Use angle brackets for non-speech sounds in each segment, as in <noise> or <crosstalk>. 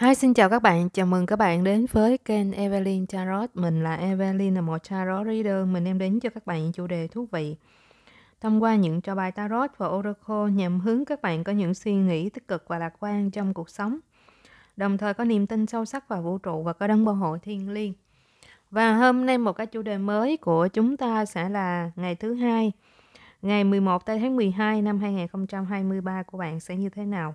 Hi, xin chào các bạn. Chào mừng các bạn đến với kênh Evelyn Tarot. Mình là Evelyn, là một tarot reader. Mình đem đến cho các bạn những chủ đề thú vị. Thông qua những trò bài tarot và oracle nhằm hướng các bạn có những suy nghĩ tích cực và lạc quan trong cuộc sống. Đồng thời có niềm tin sâu sắc vào vũ trụ và có đấng bảo hộ thiên liêng. Và hôm nay một cái chủ đề mới của chúng ta sẽ là ngày thứ hai, ngày 11 tới tháng 12 năm 2023 của bạn sẽ như thế nào?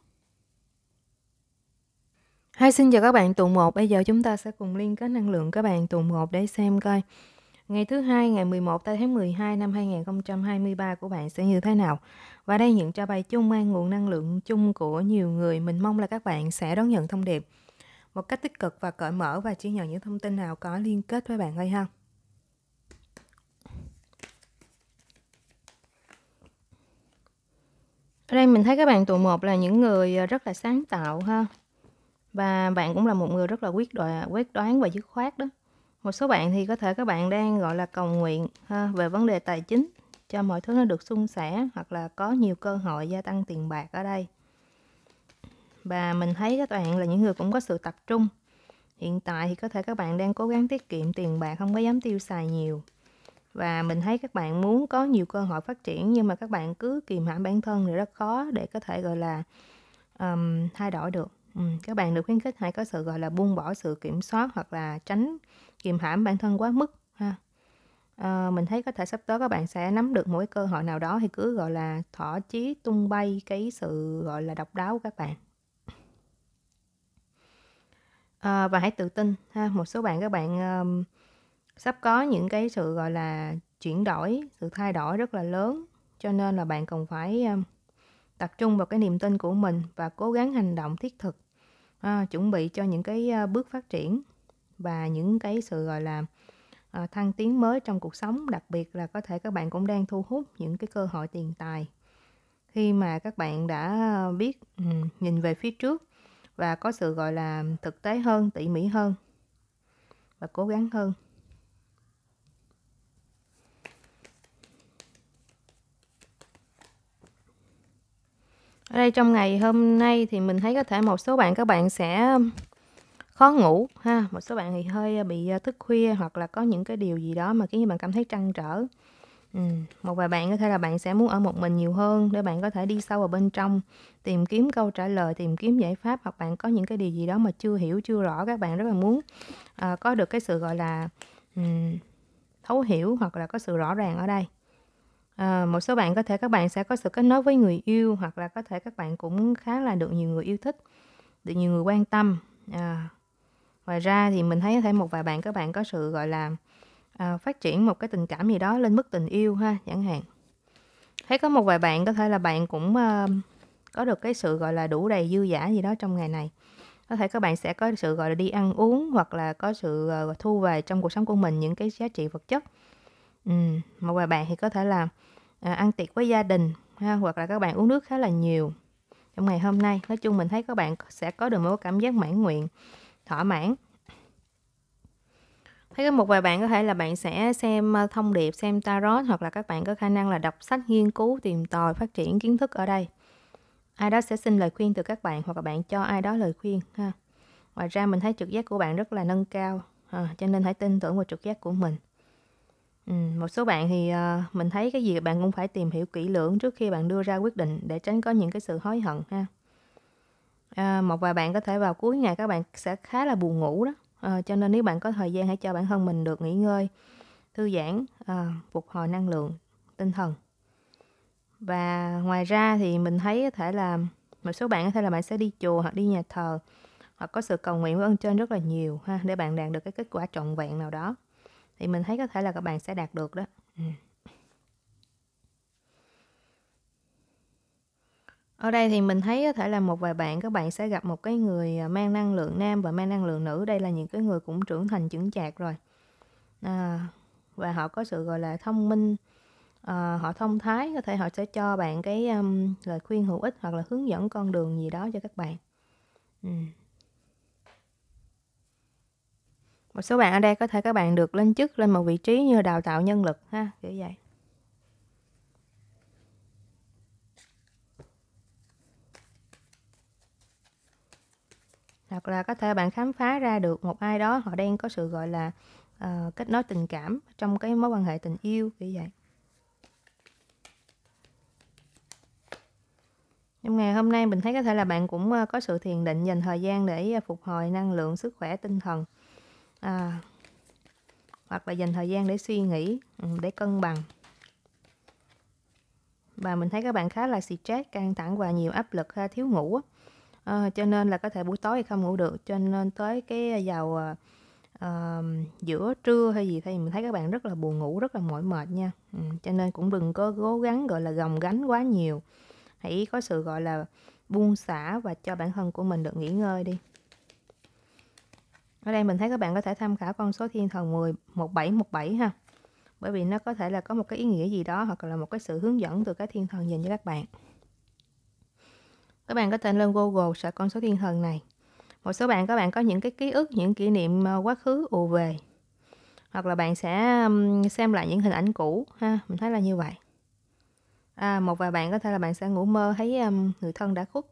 hai xin chào các bạn tuần 1, bây giờ chúng ta sẽ cùng liên kết năng lượng các bạn tuần 1 để xem coi ngày thứ hai ngày 11 tới tháng 12 năm 2023 của bạn sẽ như thế nào. Và đây những cho bài chung mang nguồn năng lượng chung của nhiều người. Mình mong là các bạn sẽ đón nhận thông điệp một cách tích cực và cởi mở và chỉ nhận những thông tin nào có liên kết với bạn thôi ha. Ở đây mình thấy các bạn tụ một là những người ờ, rất là sáng tạo ha, và bạn cũng là một người rất là quyết đoán, quyết đoán và dứt khoát đó một số bạn thì có thể các bạn đang gọi là cầu nguyện ha, về vấn đề tài chính cho mọi thứ nó được suôn sẻ hoặc là có nhiều cơ hội gia tăng tiền bạc ở đây và mình thấy các bạn là những người cũng có sự tập trung hiện tại thì có thể các bạn đang cố gắng tiết kiệm tiền bạc không có dám tiêu xài nhiều và mình thấy các bạn muốn có nhiều cơ hội phát triển nhưng mà các bạn cứ kìm hãm bản thân thì rất khó để có thể gọi là um, thay đổi được các bạn được khuyến khích hãy có sự, gọi là, buông bỏ sự kiểm soát hoặc là tránh kiềm hãm bản thân quá mức ha. Ờ, mình thấy có thể sắp tới các bạn sẽ nắm được một cái cơ hội nào đó thì cứ, gọi là, thỏa chí tung bay cái sự, gọi là, độc đáo của các bạn. Ờ, và hãy tự tin ha. Một số bạn các bạn, ờm, sắp có những cái sự, gọi là, chuyển đổi, sự thay đổi rất là lớn, cho nên là bạn cần phải, ờm, tập trung vào cái niềm tin của mình và cố gắng hành động thiết thực à, chuẩn bị cho những cái à, bước phát triển và những cái sự gọi là à, thăng tiến mới trong cuộc sống đặc biệt là có thể các bạn cũng đang thu hút những cái cơ hội tiền tài khi mà các bạn đã biết ừ, nhìn về phía trước và có sự gọi là thực tế hơn tỉ mỉ hơn và cố gắng hơn ở đây trong ngày hôm nay thì mình thấy có thể một số bạn các bạn sẽ um, khó ngủ ha một số bạn thì hơi uh, bị uh, thức khuya hoặc là có những cái điều gì đó mà khiến bạn cảm thấy trăn trở ừ. một vài bạn có thể là bạn sẽ muốn ở một mình nhiều hơn để bạn có thể đi sâu vào bên trong tìm kiếm câu trả lời tìm kiếm giải pháp hoặc bạn có những cái điều gì đó mà chưa hiểu chưa rõ các bạn rất là muốn à, có được cái sự gọi là um, thấu hiểu hoặc là có sự rõ ràng ở đây Ờ, một số bạn có thể các bạn sẽ có sự kết nối với người yêu hoặc là có thể các bạn cũng khá là được nhiều người yêu thích, được nhiều người quan tâm. À, ngoài ra thì mình thấy có thể một vài bạn các bạn có sự gọi là à, phát triển một cái tình cảm gì đó lên mức tình yêu ha, chẳng hạn. Thấy có một vài bạn có thể là bạn cũng à, có được cái sự gọi là đủ đầy dư giả gì đó trong ngày này. Có thể các bạn sẽ có sự gọi là đi ăn uống hoặc là có sự à, thu về trong cuộc sống của mình những cái giá trị vật chất Ừ, một vài bạn thì có thể là à, ăn tiệc với gia đình ha, hoặc là các bạn uống nước khá là nhiều trong ngày hôm nay. Nói chung mình thấy các bạn sẽ có được một cảm giác mãn nguyện, thỏa mãn. Thấy có một vài bạn có thể là bạn sẽ xem à, thông điệp, xem tarot hoặc là các bạn có khả năng là đọc sách, nghiên cứu, tìm tòi, phát triển kiến thức ở đây. Ai đó sẽ xin lời khuyên từ các bạn hoặc là bạn cho ai đó lời khuyên ha. Ngoài ra mình thấy trực giác của bạn rất là nâng cao, à, cho nên hãy tin tưởng vào trực giác của mình. Ừ, một số bạn thì, ờ, mình thấy cái gì bạn cũng phải tìm hiểu kỹ lưỡng trước khi bạn đưa ra quyết định để tránh có những cái sự hối hận ha. À, một vài bạn có thể vào cuối ngày các bạn sẽ khá là buồn ngủ đó, ờ, cho nên nếu bạn có thời gian hãy cho bản thân mình được nghỉ ngơi, thư giãn, ờ, phục hồi năng lượng tinh thần. Và ngoài ra thì mình thấy có thể là một số bạn có thể là bạn sẽ đi chùa hoặc đi nhà thờ, hoặc có sự cầu nguyện với ơn trên rất là nhiều ha, để bạn đạt được cái kết quả trọn vẹn nào đó thì mình thấy có thể là các bạn sẽ đạt được đó ừ. ở đây thì mình thấy có thể là một vài bạn các bạn sẽ gặp một cái người à, mang năng lượng nam và mang năng lượng nữ đây là những cái người cũng trưởng thành chững chạc rồi à, và họ có sự gọi là thông minh à, họ thông thái có thể họ sẽ cho bạn cái um, lời khuyên hữu ích hoặc là hướng dẫn con đường gì đó cho các bạn ừ. một số bạn ở đây có thể các bạn được lên chức lên một vị trí như đào tạo nhân lực ha kiểu vậy hoặc là có thể bạn khám phá ra được một ai đó họ đang có sự gọi là uh, kết nối tình cảm trong cái mối quan hệ tình yêu kiểu vậy trong ngày hôm nay mình thấy có thể là bạn cũng ờ, có sự thiền định dành thời gian để ờ, phục hồi năng lượng sức khỏe tinh thần à, hoặc là dành thời gian để suy nghĩ ừ, để cân bằng và mình thấy các bạn khá là stress căng thẳng và nhiều áp lực ha, thiếu ngủ à, cho nên là có thể buổi tối thì không ngủ được cho nên tới cái vào à, giữa trưa hay gì thì mình thấy các bạn rất là buồn ngủ rất là mỏi mệt nha ừ, cho nên cũng đừng có cố gắng gọi là gồng gánh quá nhiều hãy có sự gọi là buông xả và cho bản thân của mình được nghỉ ngơi đi ở đây mình thấy các bạn có thể tham khảo con số thiên thần 10 1717 ha bởi vì nó có thể là có một cái ý nghĩa gì đó hoặc là một cái sự hướng dẫn từ cái thiên thần dành cho các bạn các bạn có thể lên Google search con số thiên thần này một số bạn các bạn có những cái ký ức những kỷ niệm ờ, quá khứ ù về hoặc là bạn sẽ xem lại những hình ảnh cũ ha mình thấy là như vậy à, một vài bạn có thể là bạn sẽ ngủ mơ thấy người thân đã khuất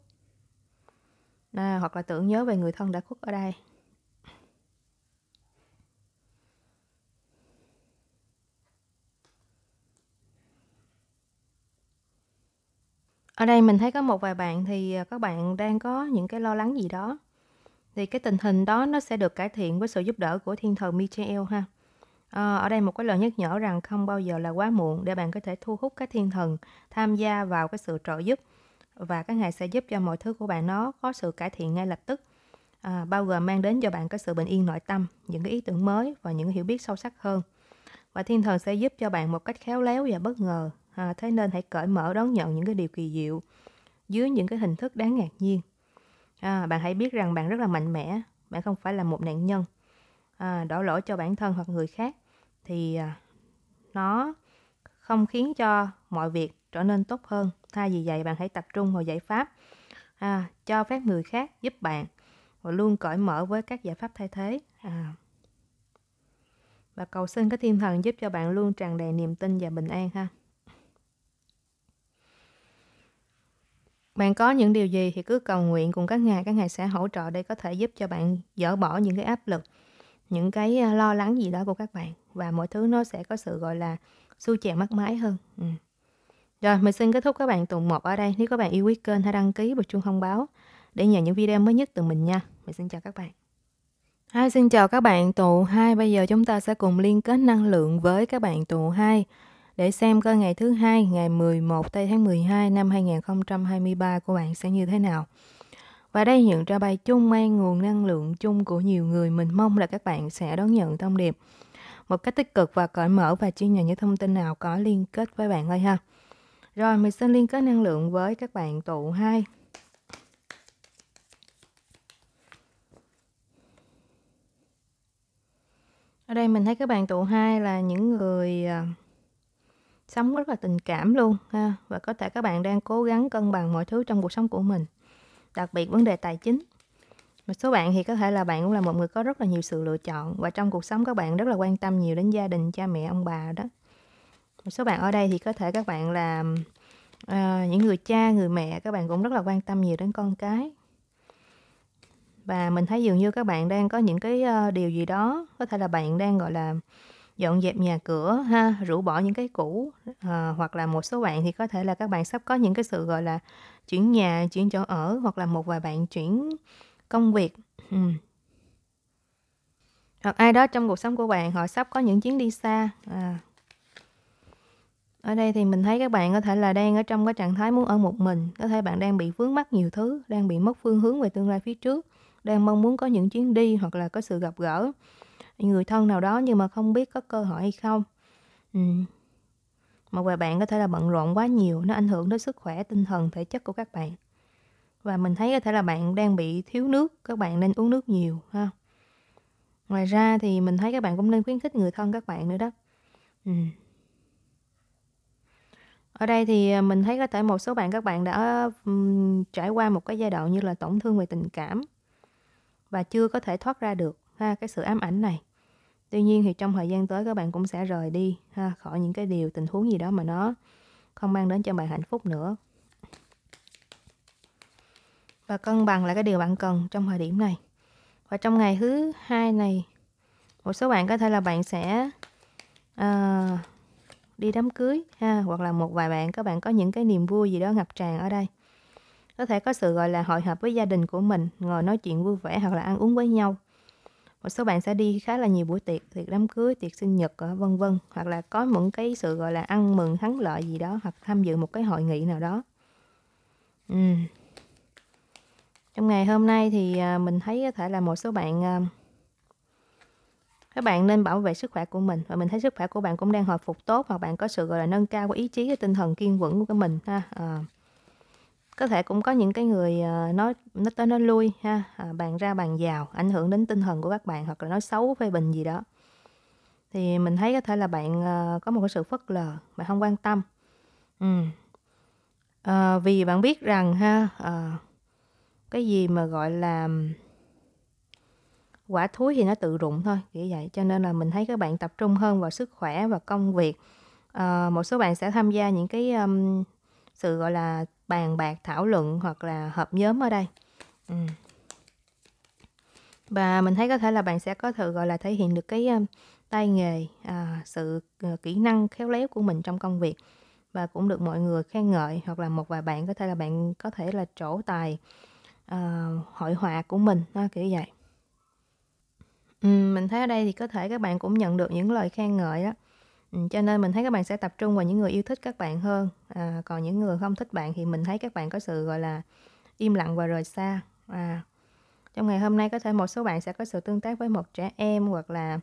à, hoặc là tưởng nhớ về người thân đã khuất ở đây Ở đây mình thấy có một vài bạn thì à, các bạn đang có những cái lo lắng gì đó. Thì cái tình hình đó nó sẽ được cải thiện với sự giúp đỡ của thiên thần Michael ha. À, ở đây một cái lời nhắc nhở rằng không bao giờ là quá muộn để bạn có thể thu hút các thiên thần tham gia vào cái sự trợ giúp và các ngài sẽ giúp cho mọi thứ của bạn nó có sự cải thiện ngay lập tức à, bao gồm mang đến cho bạn cái sự bình yên nội tâm những cái ý tưởng mới và những hiểu biết sâu sắc hơn và thiên thần sẽ giúp cho bạn một cách khéo léo và bất ngờ à, thế nên hãy cởi mở đón nhận những cái điều kỳ diệu dưới những cái hình thức đáng ngạc nhiên à, bạn hãy biết rằng bạn rất là mạnh mẽ bạn không phải là một nạn nhân à, đổ lỗi cho bản thân hoặc người khác thì à, nó không khiến cho mọi việc trở nên tốt hơn thay vì vậy bạn hãy tập trung vào giải pháp à, cho phép người khác giúp bạn và luôn cởi mở với các giải pháp thay thế à. và cầu xin cái thiên thần giúp cho bạn luôn tràn đầy niềm tin và bình an ha Bạn có những điều gì thì cứ cầu nguyện cùng các ngài, các ngài sẽ hỗ trợ để có thể giúp cho bạn dỡ bỏ những cái áp lực, những cái ờ, lo lắng gì đó của các bạn và mọi thứ nó sẽ có sự gọi là su chè mắt mái hơn. Ừ. Rồi, mình xin kết thúc các bạn tuần 1 ở đây. Nếu các bạn yêu quý kênh hãy đăng ký và chuông thông báo để nhận những video mới nhất từ mình nha. Mình xin chào các bạn. Hi, xin chào các bạn tụ 2. Bây giờ chúng ta sẽ cùng liên kết năng lượng với các bạn tụ 2 để xem coi ngày thứ hai ngày 11 tây tháng 12 năm 2023 của bạn sẽ như thế nào. Và đây những ra bài chung mang nguồn năng lượng chung của nhiều người. Mình mong là các bạn sẽ đón nhận thông điệp một cách tích cực và cởi mở và chia nhận những thông tin nào có liên kết với bạn ơi ha. Rồi mình sẽ liên kết năng lượng với các bạn tụ 2. Ở đây mình thấy các bạn tụ 2 là những người à, sống rất là tình cảm luôn ha và có thể các bạn đang cố gắng cân bằng mọi thứ trong cuộc sống của mình đặc biệt vấn đề tài chính một số bạn thì có thể là bạn cũng là một người có rất là nhiều sự lựa chọn và trong cuộc sống các bạn rất là quan tâm nhiều đến gia đình cha mẹ ông bà đó một số bạn ở đây thì có thể các bạn là uh, những người cha người mẹ các bạn cũng rất là quan tâm nhiều đến con cái và mình thấy dường như các bạn đang có những cái uh, điều gì đó có thể là bạn đang gọi là dọn dẹp nhà cửa ha rũ bỏ những cái cũ à, hoặc là một số bạn thì có thể là các bạn sắp có những cái sự gọi là chuyển nhà chuyển chỗ ở hoặc là một vài bạn chuyển công việc ừ. hoặc ai đó trong cuộc sống của bạn họ sắp có những chuyến đi xa à. ở đây thì mình thấy các bạn có thể là đang ở trong cái trạng thái muốn ở một mình có thể bạn đang bị vướng mắc nhiều thứ đang bị mất phương hướng về tương lai phía trước đang mong muốn có những chuyến đi hoặc là có sự gặp gỡ người thân nào đó nhưng mà không biết có cơ hội hay không ừ. một vài bạn có thể là bận rộn quá nhiều nó ảnh hưởng đến sức khỏe tinh thần thể chất của các bạn và mình thấy có thể là bạn đang bị thiếu nước các bạn nên uống nước nhiều ha ngoài ra thì mình thấy các bạn cũng nên khuyến khích người thân các bạn nữa đó ừ. ở đây thì à, mình thấy có thể một số bạn các bạn đã um, trải qua một cái giai đoạn như là tổn thương về tình cảm và chưa có thể thoát ra được ha cái sự ám ảnh này Tuy nhiên thì trong thời gian tới các bạn cũng sẽ rời đi ha, khỏi những cái điều tình huống gì đó mà nó không mang đến cho bạn hạnh phúc nữa. Và cân bằng là cái điều bạn cần trong thời điểm này. Và trong ngày thứ hai này, một số bạn có thể là bạn sẽ uh, đi đám cưới ha, hoặc là một vài bạn các bạn có những cái niềm vui gì đó ngập tràn ở đây. Có thể có sự gọi là hội hợp với gia đình của mình, ngồi nói chuyện vui vẻ hoặc là ăn uống với nhau một số bạn sẽ đi khá là nhiều buổi tiệc tiệc đám cưới tiệc sinh nhật ờ, vân vân hoặc là có những cái sự gọi là ăn mừng thắng lợi gì đó hoặc tham dự một cái hội nghị nào đó ừ. trong ngày hôm nay thì ờ, mình thấy có thể là một số bạn ờ, các bạn nên bảo vệ sức khỏe của mình và mình thấy sức khỏe của bạn cũng đang hồi phục tốt hoặc bạn có sự gọi là nâng cao của ý chí và tinh thần kiên vững của mình ha à có thể cũng có những cái người ờ, nói nó tới nó lui ha à, bàn ra bàn vào ảnh hưởng đến tinh thần của các bạn hoặc là nói xấu phê bình gì đó thì mình thấy có thể là bạn ờ, có một cái sự phất lờ bạn không quan tâm ừ. à, vì bạn biết rằng ha à, cái gì mà gọi là quả thúi thì nó tự rụng thôi kiểu vậy cho nên là mình thấy các bạn tập trung hơn vào sức khỏe và công việc à, một số bạn sẽ tham gia những cái um, sự gọi là bàn bạc thảo luận hoặc là hợp nhóm ở đây ừ. và mình thấy có thể là bạn sẽ có thể gọi là thể hiện được cái um, tay nghề à, sự ờ, kỹ năng khéo léo của mình trong công việc và cũng được mọi người khen ngợi hoặc là một vài bạn có thể là bạn có thể là trổ tài à, hội họa của mình à, kiểu vậy ừ, mình thấy ở đây thì có thể các bạn cũng nhận được những lời khen ngợi đó Ừ, cho nên mình thấy các bạn sẽ tập trung vào những người yêu thích các bạn hơn à, còn những người không thích bạn thì mình thấy các bạn có sự gọi là im lặng và rời xa à, trong ngày hôm nay có thể một số bạn sẽ có sự tương tác với một trẻ em hoặc là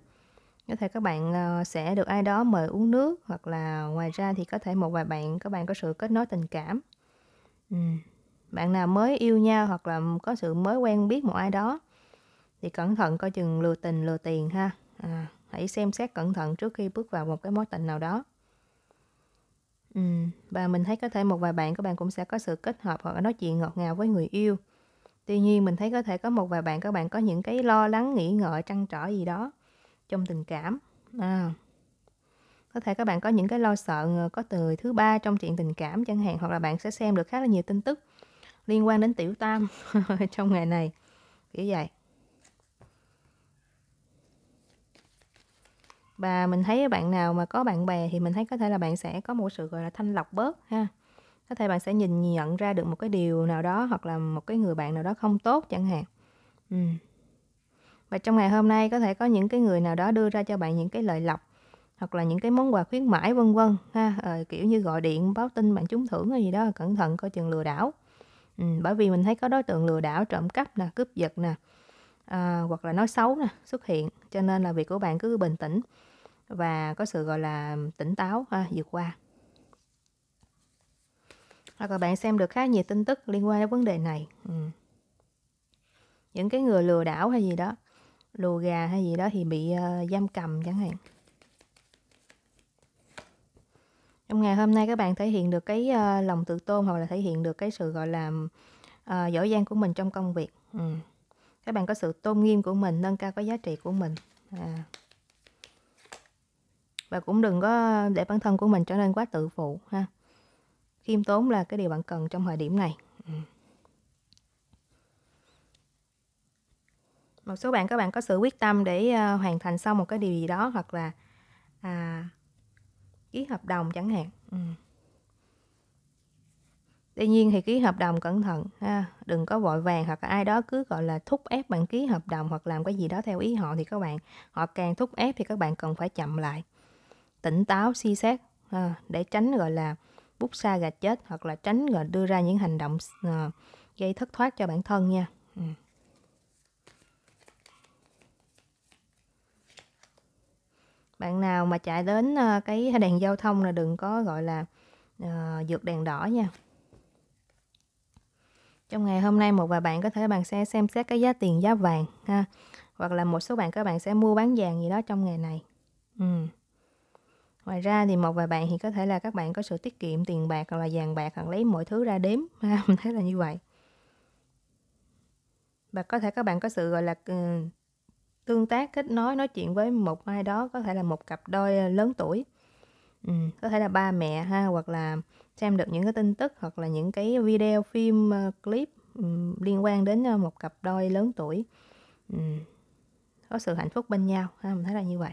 có thể các bạn ờ, sẽ được ai đó mời uống nước hoặc là ngoài ra thì có thể một vài bạn các bạn có sự kết nối tình cảm ừ. bạn nào mới yêu nhau hoặc là có sự mới quen biết một ai đó thì cẩn thận coi chừng lừa tình lừa tiền ha à hãy xem xét cẩn thận trước khi bước vào một cái mối tình nào đó ừ, và mình thấy có thể một vài bạn các bạn cũng sẽ có sự kết hợp hoặc nói chuyện ngọt ngào với người yêu tuy nhiên mình thấy có thể có một vài bạn các bạn có những cái lo lắng nghĩ ngợi trăn trở gì đó trong tình cảm à, có thể các bạn có những cái lo sợ có từ thứ ba trong chuyện tình cảm chẳng hạn hoặc là bạn sẽ xem được khá là nhiều tin tức liên quan đến tiểu tam <laughs> trong ngày này kiểu vậy và mình thấy bạn nào mà có bạn bè thì mình thấy có thể là bạn sẽ có một sự gọi là thanh lọc bớt ha có thể bạn sẽ nhìn nhận ra được một cái điều nào đó hoặc là một cái người bạn nào đó không tốt chẳng hạn ừ. và trong ngày hôm nay có thể có những cái người nào đó đưa ra cho bạn những cái lời lọc hoặc là những cái món quà khuyến mãi vân vân ha à, kiểu như gọi điện báo tin bạn trúng thưởng hay gì đó cẩn thận coi chừng lừa đảo ừ, bởi vì mình thấy có đối tượng lừa đảo trộm cắp nè cướp giật nè à, hoặc là nói xấu nè xuất hiện cho nên là việc của bạn cứ bình tĩnh và có sự gọi là tỉnh táo ha, vượt qua hoặc là bạn xem được khá nhiều tin tức liên quan đến vấn đề này ừ. những cái người lừa đảo hay gì đó lùa gà hay gì đó thì bị uh, giam cầm chẳng hạn trong ngày hôm nay các bạn thể hiện được cái uh, lòng tự tôn hoặc là thể hiện được cái sự gọi là uh, giỏi giang của mình trong công việc ừ các bạn có sự tôn nghiêm của mình nâng cao cái giá trị của mình à. và cũng đừng có để bản thân của mình trở nên quá tự phụ ha khiêm tốn là cái điều bạn cần trong thời điểm này ừ. một số bạn các bạn có sự quyết tâm để à, hoàn thành xong một cái điều gì đó hoặc là à, ký hợp đồng chẳng hạn ừ. Tuy nhiên thì ký hợp đồng cẩn thận ha, đừng có vội vàng hoặc ai đó cứ gọi là thúc ép bạn ký hợp đồng hoặc làm cái gì đó theo ý họ thì các bạn họ càng thúc ép thì các bạn cần phải chậm lại. Tỉnh táo suy xét ha, để tránh gọi là bút xa gạch chết hoặc là tránh gọi đưa ra những hành động uh, gây thất thoát cho bản thân nha. Ừ. Bạn nào mà chạy đến ờ, cái đèn giao thông là đừng có gọi là uh, vượt đèn đỏ nha. Trong ngày hôm nay một vài bạn có thể bạn sẽ xem xét cái giá tiền giá vàng ha hoặc là một số bạn các bạn sẽ mua bán vàng gì đó trong ngày này. Ừ. Ngoài ra thì một vài bạn thì có thể là các bạn có sự tiết kiệm tiền bạc hoặc là vàng bạc hoặc lấy mọi thứ ra đếm <laughs> ha, mình thấy là như vậy. Và có thể các bạn có sự gọi là ừ, tương tác kết nối nói chuyện với một ai đó có thể là một cặp đôi ờ, lớn tuổi. Ừ, có thể là ba mẹ ha hoặc là xem được những cái tin tức hoặc là những cái video phim ờ, clip liên quan đến ờ, một cặp đôi lớn tuổi có sự hạnh phúc bên nhau ha mình thấy là như vậy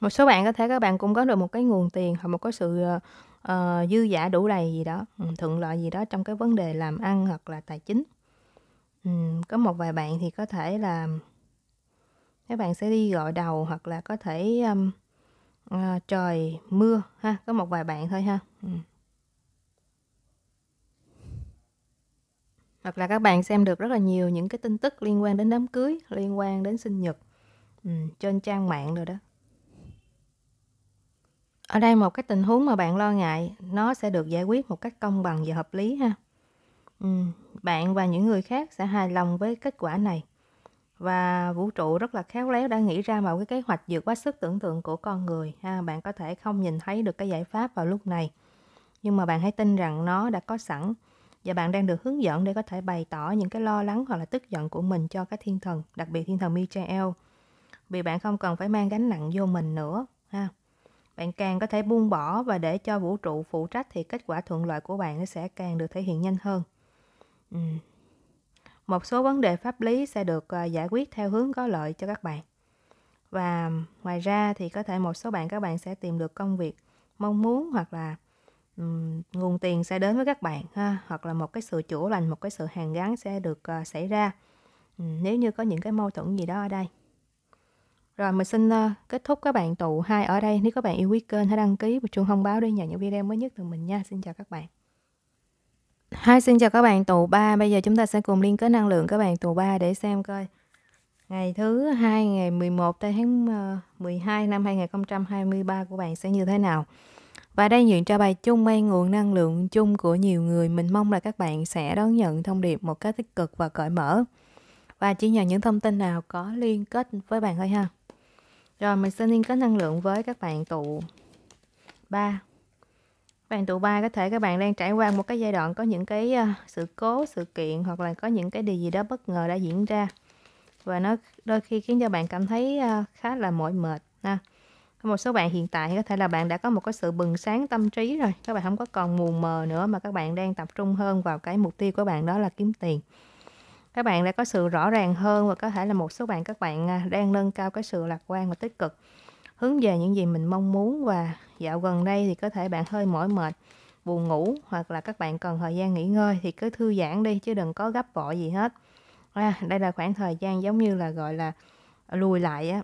một số bạn có thể các bạn cũng có được một cái nguồn tiền hoặc một cái sự uh, dư giả đủ đầy gì đó thuận lợi gì đó trong cái vấn đề làm ăn hoặc là tài chính um, có một vài bạn thì có thể là các bạn sẽ đi gọi đầu hoặc là có thể um, à, trời mưa ha có một vài bạn thôi ha ừ. hoặc là các bạn xem được rất là nhiều những cái tin tức liên quan đến đám cưới liên quan đến sinh nhật ừ, trên trang mạng rồi đó ở đây một cái tình huống mà bạn lo ngại nó sẽ được giải quyết một cách công bằng và hợp lý ha ừ, bạn và những người khác sẽ hài lòng với kết quả này và vũ trụ rất là khéo léo đã nghĩ ra một cái kế hoạch vượt quá sức tưởng tượng của con người ha à, bạn có thể không nhìn thấy được cái giải pháp vào lúc này nhưng mà bạn hãy tin rằng nó đã có sẵn và bạn đang được hướng dẫn để có thể bày tỏ những cái lo lắng hoặc là tức giận của mình cho các thiên thần đặc biệt thiên thần Michael vì bạn không cần phải mang gánh nặng vô mình nữa ha bạn càng có thể buông bỏ và để cho vũ trụ phụ trách thì kết quả thuận lợi của bạn nó sẽ càng được thể hiện nhanh hơn ừ một số vấn đề pháp lý sẽ được ờ, giải quyết theo hướng có lợi cho các bạn. Và ngoài ra thì có thể một số bạn các bạn sẽ tìm được công việc mong muốn hoặc là um, nguồn tiền sẽ đến với các bạn ha, hoặc là một cái sự chữa lành, một cái sự hàng gắn sẽ được uh, xảy ra um, nếu như có những cái mâu thuẫn gì đó ở đây. Rồi mình xin uh, kết thúc các bạn tụ hai ở đây. Nếu các bạn yêu quý kênh hãy đăng ký và chuông thông báo để nhận những video mới nhất từ mình nha. Xin chào các bạn. Hi, xin chào các bạn tù 3. Bây giờ chúng ta sẽ cùng liên kết năng lượng các bạn tù 3 để xem coi. Ngày thứ 2 ngày 11 tới tháng 12 ờ, năm 2023 của bạn sẽ như thế nào. Và đây nguyện cho bài chung mang nguồn năng lượng chung của nhiều người. Mình mong là các bạn sẽ đón nhận thông điệp một cách tích cực và cởi mở. Và chỉ nhờ những thông tin nào có liên kết với bạn thôi ha. Rồi mình sẽ liên kết năng lượng với các bạn tụ 3 bạn tụ ba có thể các bạn đang trải qua một cái giai đoạn có những cái ờ, sự cố sự kiện hoặc là có những cái điều gì đó bất ngờ đã diễn ra và nó đôi khi khiến cho bạn cảm thấy ờ, khá là mỏi mệt ha một số bạn hiện tại có thể là bạn đã có một cái sự bừng sáng tâm trí rồi các bạn không có còn mù mờ nữa mà các bạn đang tập trung hơn vào cái mục tiêu của bạn đó là kiếm tiền các bạn đã có sự rõ ràng hơn và có thể là một số bạn các bạn à, đang nâng cao cái sự lạc quan và tích cực hướng về những gì mình mong muốn và dạo gần đây thì có thể bạn hơi mỏi mệt buồn ngủ hoặc là các bạn cần thời gian nghỉ ngơi thì cứ thư giãn đi chứ đừng có gấp vội gì hết à, đây là khoảng thời gian giống như là gọi là lùi lại á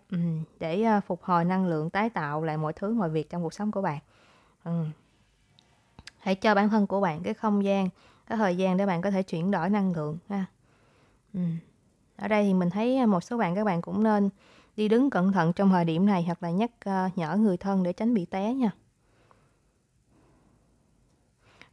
để ờ, phục hồi năng lượng tái tạo lại mọi thứ mọi việc trong cuộc sống của bạn ừ. hãy cho bản thân của bạn cái không gian cái thời gian để bạn có thể chuyển đổi năng lượng ha ừ. ở đây thì mình thấy à, một số bạn các bạn cũng nên đi đứng cẩn thận trong thời điểm này hoặc là nhắc uh, nhở người thân để tránh bị té nha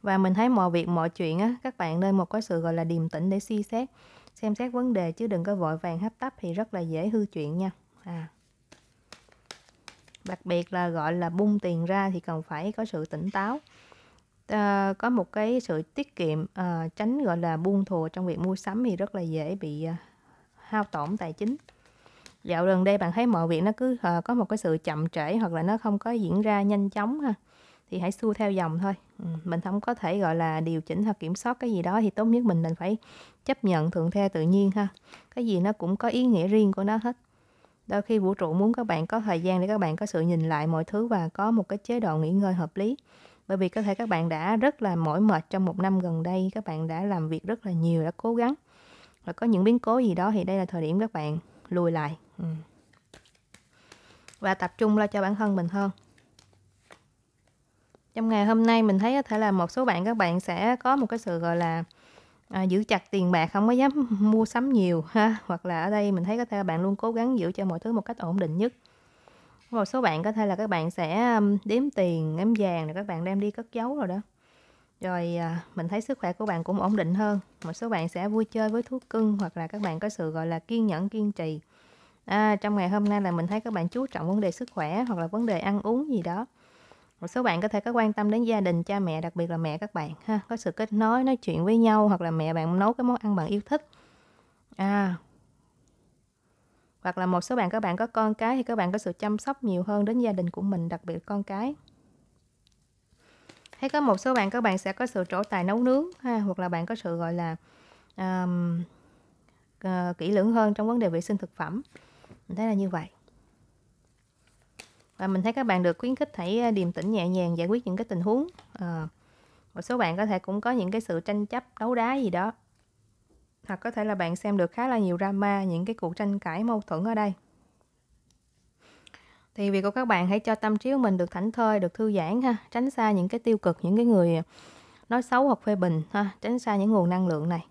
và mình thấy mọi việc mọi chuyện á các bạn nên một cái sự gọi là điềm tĩnh để suy xét xem xét vấn đề chứ đừng có vội vàng hấp tấp thì rất là dễ hư chuyện nha à đặc biệt là gọi là bung tiền ra thì cần phải có sự tỉnh táo à, có một cái sự tiết kiệm à, tránh gọi là buông thùa trong việc mua sắm thì rất là dễ bị à, hao tổn tài chính dạo gần đây bạn thấy mọi việc nó cứ uh, có một cái sự chậm trễ hoặc là nó không có diễn ra nhanh chóng ha thì hãy xua theo dòng thôi ừ, mình không có thể gọi là điều chỉnh hoặc kiểm soát cái gì đó thì tốt nhất mình mình phải chấp nhận thuận theo tự nhiên ha cái gì nó cũng có ý nghĩa riêng của nó hết đôi khi vũ trụ muốn các bạn có thời gian để các bạn có sự nhìn lại mọi thứ và có một cái chế độ nghỉ ngơi hợp lý bởi vì có thể các bạn đã rất là mỏi mệt trong một năm gần đây các bạn đã làm việc rất là nhiều đã cố gắng và có những biến cố gì đó thì đây là thời điểm các bạn lùi lại ừ. và tập trung lo cho bản thân mình hơn trong ngày hôm nay mình thấy có thể là một số bạn các bạn sẽ có một cái sự gọi là à, giữ chặt tiền bạc không có dám <laughs> mua sắm nhiều ha hoặc là ở đây mình thấy có thể là bạn luôn cố gắng giữ cho mọi thứ một cách ổn định nhất một số bạn có thể là các bạn sẽ đếm tiền đếm vàng rồi các bạn đem đi cất giấu rồi đó rồi à, mình thấy sức khỏe của bạn cũng ổn định hơn một số bạn sẽ vui chơi với thuốc cưng hoặc là các bạn có sự gọi là kiên nhẫn kiên trì à, trong ngày hôm nay là mình thấy các bạn chú trọng vấn đề sức khỏe hoặc là vấn đề ăn uống gì đó một số bạn có thể có quan tâm đến gia đình cha mẹ đặc biệt là mẹ các bạn ha có sự kết nối nói chuyện với nhau hoặc là mẹ bạn nấu cái món ăn bạn yêu thích à hoặc là một số bạn các bạn có con cái thì các bạn có sự chăm sóc nhiều hơn đến gia đình của mình đặc biệt con cái Thế có một số bạn các bạn sẽ có sự trổ tài nấu nướng ha hoặc là bạn có sự gọi là um, uh, kỹ lưỡng hơn trong vấn đề vệ sinh thực phẩm. Mình thấy là như vậy. Và mình thấy các bạn được khuyến khích hãy ờ, điềm tĩnh nhẹ nhàng giải quyết những cái tình huống. À, một số bạn có thể cũng có những cái sự tranh chấp, đấu đá gì đó. Hoặc có thể là bạn xem được khá là nhiều drama, những cái cuộc tranh cãi mâu thuẫn ở đây thì việc của các bạn hãy cho tâm trí của mình được thảnh thơi được thư giãn ha tránh xa những cái tiêu cực những cái người nói xấu hoặc phê bình ha tránh xa những nguồn năng lượng này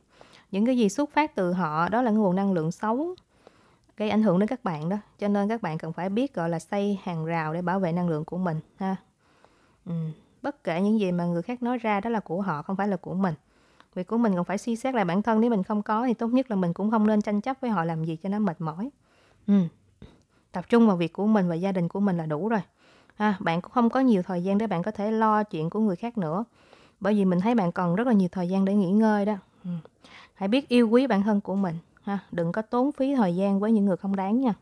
những cái gì xuất phát từ họ đó là nguồn năng lượng xấu gây ảnh hưởng đến các bạn đó cho nên các bạn cần phải biết gọi là xây hàng rào để bảo vệ năng lượng của mình ha ừ. bất kể những gì mà người khác nói ra đó là của họ không phải là của mình việc của mình còn phải suy xét lại bản thân nếu mình không có thì tốt nhất là mình cũng không nên tranh chấp với họ làm gì cho nó mệt mỏi ừ tập trung vào việc của mình và gia đình của mình là đủ rồi ha bạn cũng không có nhiều thời gian để bạn có thể lo chuyện của người khác nữa bởi vì mình thấy bạn còn rất là nhiều thời gian để nghỉ ngơi đó ừ. hãy biết yêu quý bản thân của mình ha đừng có tốn phí thời gian với những người không đáng nha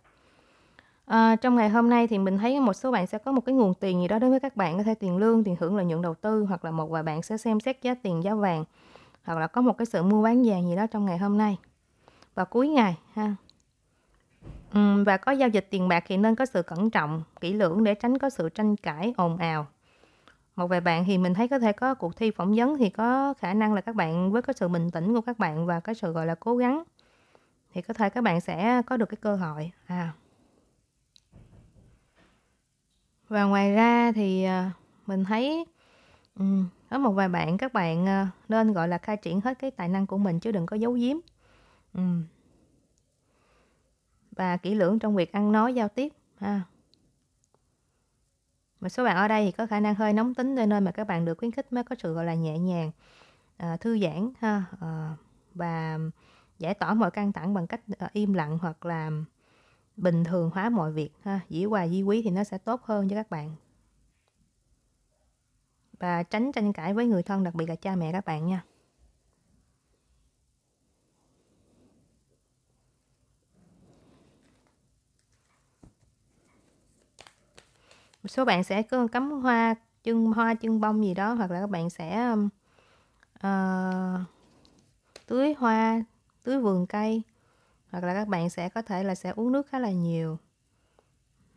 à, trong ngày hôm nay thì mình thấy một số bạn sẽ có một cái nguồn tiền gì đó đối với các bạn có thể tiền lương tiền hưởng lợi nhuận đầu tư hoặc là một vài bạn sẽ xem xét giá tiền giá vàng hoặc là có một cái sự mua bán vàng gì đó trong ngày hôm nay và cuối ngày ha và có giao dịch tiền bạc thì nên có sự cẩn trọng, kỹ lưỡng để tránh có sự tranh cãi ồn ào. Một vài bạn thì mình thấy có thể có cuộc thi phỏng vấn thì có khả năng là các bạn với có sự bình tĩnh của các bạn và cái sự, gọi là, cố gắng thì có thể các bạn sẽ có được cái cơ hội, à. Và ngoài ra thì, à, mình thấy, ừm, có một vài bạn các bạn, à, nên, gọi là, khai triển hết cái tài năng của mình chứ đừng có giấu giếm. Ừm và kỹ lưỡng trong việc ăn nói giao tiếp ha một số bạn ở đây thì có khả năng hơi nóng tính nên nên mà các bạn được khuyến khích mới có sự gọi là nhẹ nhàng à, thư giãn ha à, và giải tỏa mọi căng thẳng bằng cách à, im lặng hoặc là bình thường hóa mọi việc ha dĩ hòa di quý thì nó sẽ tốt hơn cho các bạn và tránh tranh cãi với người thân đặc biệt là cha mẹ các bạn nha số bạn sẽ cắm hoa chân hoa chân bông gì đó hoặc là các bạn sẽ uh, tưới hoa tưới vườn cây hoặc là các bạn sẽ có thể là sẽ uống nước khá là nhiều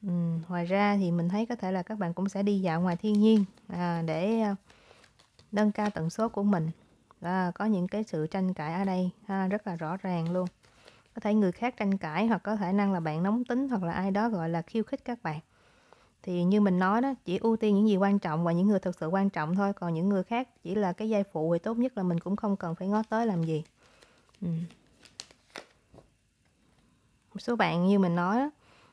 ừ, ngoài ra thì mình thấy có thể là các bạn cũng sẽ đi dạo ngoài thiên nhiên à, để ờ, nâng cao tần số của mình và có những cái sự tranh cãi ở đây ha, rất là rõ ràng luôn có thể người khác tranh cãi hoặc có thể năng là bạn nóng tính hoặc là ai đó gọi là khiêu khích các bạn thì như mình nói đó chỉ ưu tiên những gì quan trọng và những người thực sự quan trọng thôi còn những người khác chỉ là cái giai phụ thì tốt nhất là mình cũng không cần phải ngó tới làm gì ừ. một số bạn như mình nói đó,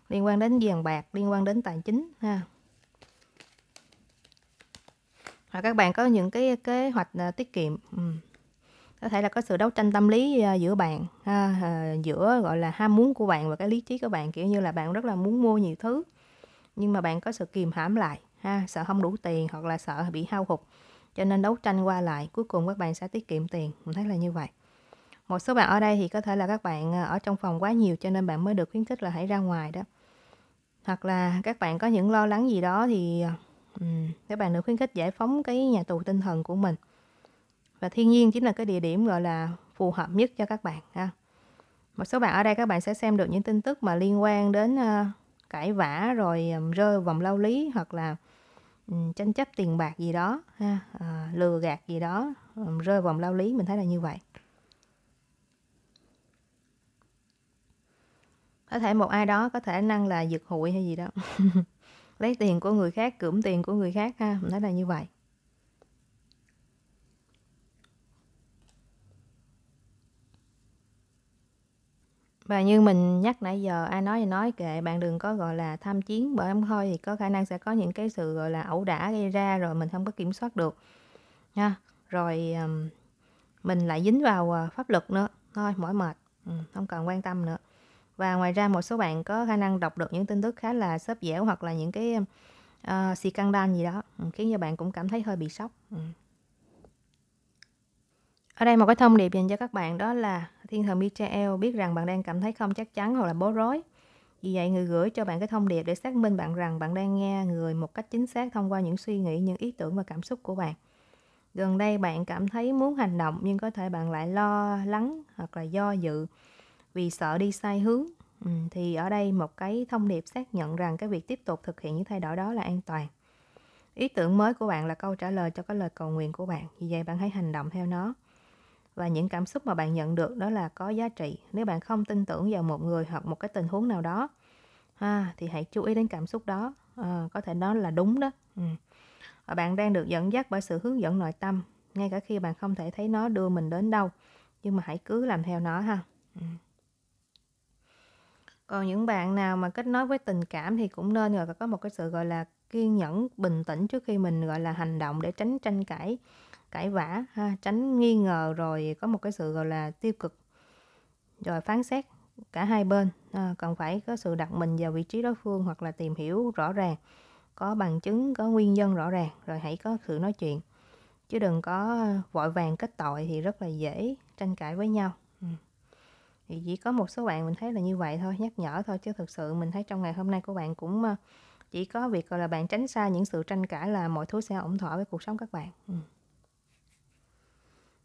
liên quan đến vàng bạc liên quan đến tài chính ha hoặc các bạn có những cái kế hoạch à, tiết kiệm ừ. có thể là có sự đấu tranh tâm lý à, giữa bạn ha, à, giữa gọi là ham muốn của bạn và cái lý trí của bạn kiểu như là bạn rất là muốn mua nhiều thứ nhưng mà bạn có sự kìm hãm lại ha sợ không đủ tiền hoặc là sợ bị hao hụt cho nên đấu tranh qua lại cuối cùng các bạn sẽ tiết kiệm tiền mình thấy là như vậy một số bạn ở đây thì có thể là các bạn ờ, ở trong phòng quá nhiều cho nên bạn mới được khuyến khích là hãy ra ngoài đó hoặc là các bạn có những lo lắng gì đó thì um, các bạn được khuyến khích giải phóng cái nhà tù tinh thần của mình và thiên nhiên chính là cái địa điểm gọi là phù hợp nhất cho các bạn ha một số bạn ở đây các bạn sẽ xem được những tin tức mà liên quan đến uh, cãi vã rồi rơi vòng lao lý hoặc là tranh chấp tiền bạc gì đó ha à, lừa gạt gì đó rơi vòng lao lý mình thấy là như vậy có thể một ai đó có thể năng là giật hụi hay gì đó <laughs> lấy tiền của người khác cưỡng tiền của người khác ha mình thấy là như vậy Và như mình nhắc nãy giờ ai nói thì nói kệ, bạn đừng có gọi là tham chiến bởi em thôi thì có khả năng sẽ có những cái sự gọi là ẩu đả gây ra rồi mình không có kiểm soát được. Nha. Rồi um, mình lại dính vào ờ, pháp luật nữa. Thôi mỏi mệt, ừ, không cần quan tâm nữa. Và ngoài ra một số bạn có khả năng đọc được những tin tức khá là xớp dẻo hoặc là những cái uh, ờ, xì căng đan gì đó, ừ, khiến cho bạn cũng cảm thấy hơi bị sốc. Ừ. Ở đây một cái thông điệp dành cho các bạn đó là thiên thần Michael biết rằng bạn đang cảm thấy không chắc chắn hoặc là bối rối. Vì vậy, người gửi cho bạn cái thông điệp để xác minh bạn rằng bạn đang nghe người một cách chính xác thông qua những suy nghĩ, những ý tưởng và cảm xúc của bạn. Gần đây bạn cảm thấy muốn hành động nhưng có thể bạn lại lo lắng hoặc là do dự vì sợ đi sai hướng. Ừ, thì ở đây một cái thông điệp xác nhận rằng cái việc tiếp tục thực hiện những thay đổi đó là an toàn. Ý tưởng mới của bạn là câu trả lời cho cái lời cầu nguyện của bạn. Vì vậy bạn hãy hành động theo nó và những cảm xúc mà bạn nhận được đó là có giá trị nếu bạn không tin tưởng vào một người hoặc một cái tình huống nào đó à, thì hãy chú ý đến cảm xúc đó à, có thể đó là đúng đó ừ. và bạn đang được dẫn dắt bởi sự hướng dẫn nội tâm ngay cả khi bạn không thể thấy nó đưa mình đến đâu nhưng mà hãy cứ làm theo nó ha ừ. còn những bạn nào mà kết nối với tình cảm thì cũng nên gọi là có một cái sự gọi là kiên nhẫn bình tĩnh trước khi mình gọi là hành động để tránh tranh cãi cãi vã ha, tránh nghi ngờ rồi có một cái sự gọi là tiêu cực rồi phán xét cả hai bên à, cần phải có sự đặt mình vào vị trí đối phương hoặc là tìm hiểu rõ ràng có bằng chứng có nguyên nhân rõ ràng rồi hãy có sự nói chuyện chứ đừng có à, vội vàng kết tội thì rất là dễ tranh cãi với nhau ừ. thì chỉ có một số bạn mình thấy là như vậy thôi nhắc nhở thôi chứ thực sự mình thấy trong ngày hôm nay của bạn cũng à, chỉ có việc gọi là bạn tránh xa những sự tranh cãi là mọi thứ sẽ ổn thỏa với cuộc sống các bạn ừ.